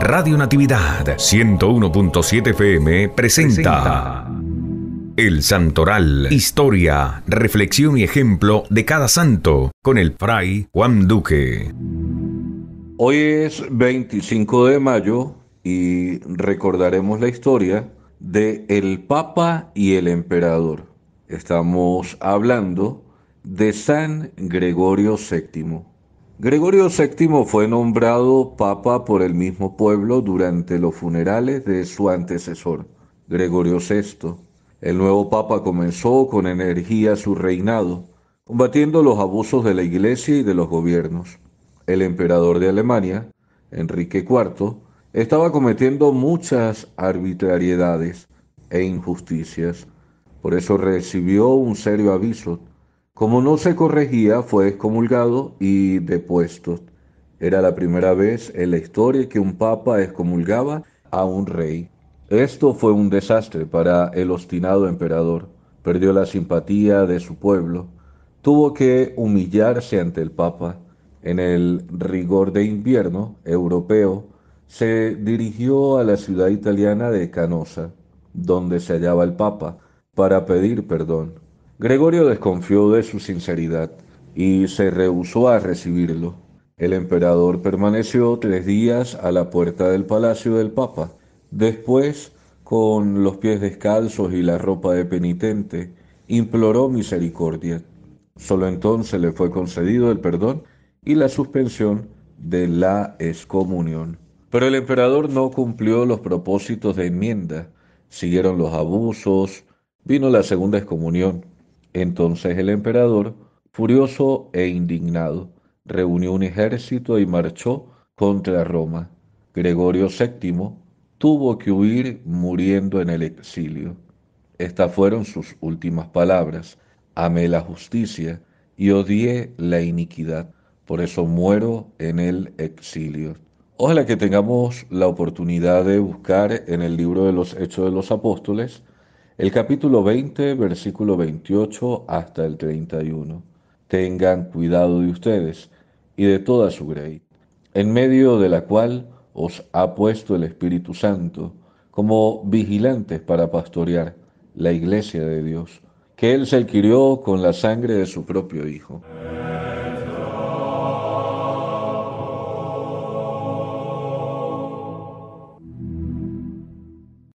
Radio Natividad 101.7 FM presenta, El Santoral, historia, reflexión y ejemplo de cada santo con el fray Juan Duque. Hoy es 25 de mayo y recordaremos la historia de el Papa y el Emperador. Estamos hablando de San Gregorio VII. Gregorio VII fue nombrado papa por el mismo pueblo durante los funerales de su antecesor, Gregorio VI. El nuevo papa comenzó con energía su reinado, combatiendo los abusos de la iglesia y de los gobiernos. El emperador de Alemania, Enrique IV, estaba cometiendo muchas arbitrariedades e injusticias. Por eso recibió un serio aviso como no se corregía, fue excomulgado y depuesto. Era la primera vez en la historia que un papa excomulgaba a un rey. Esto fue un desastre para el obstinado emperador. Perdió la simpatía de su pueblo. Tuvo que humillarse ante el papa. En el rigor de invierno europeo, se dirigió a la ciudad italiana de Canosa, donde se hallaba el papa, para pedir perdón. Gregorio desconfió de su sinceridad y se rehusó a recibirlo. El emperador permaneció tres días a la puerta del palacio del Papa. Después, con los pies descalzos y la ropa de penitente, imploró misericordia. Solo entonces le fue concedido el perdón y la suspensión de la excomunión. Pero el emperador no cumplió los propósitos de enmienda. Siguieron los abusos, vino la segunda excomunión. Entonces el emperador, furioso e indignado, reunió un ejército y marchó contra Roma. Gregorio VII tuvo que huir muriendo en el exilio. Estas fueron sus últimas palabras. Amé la justicia y odié la iniquidad. Por eso muero en el exilio. Ojalá que tengamos la oportunidad de buscar en el libro de los Hechos de los Apóstoles el capítulo 20, versículo 28 hasta el 31. Tengan cuidado de ustedes y de toda su grey, en medio de la cual os ha puesto el Espíritu Santo como vigilantes para pastorear la iglesia de Dios, que Él se adquirió con la sangre de su propio Hijo.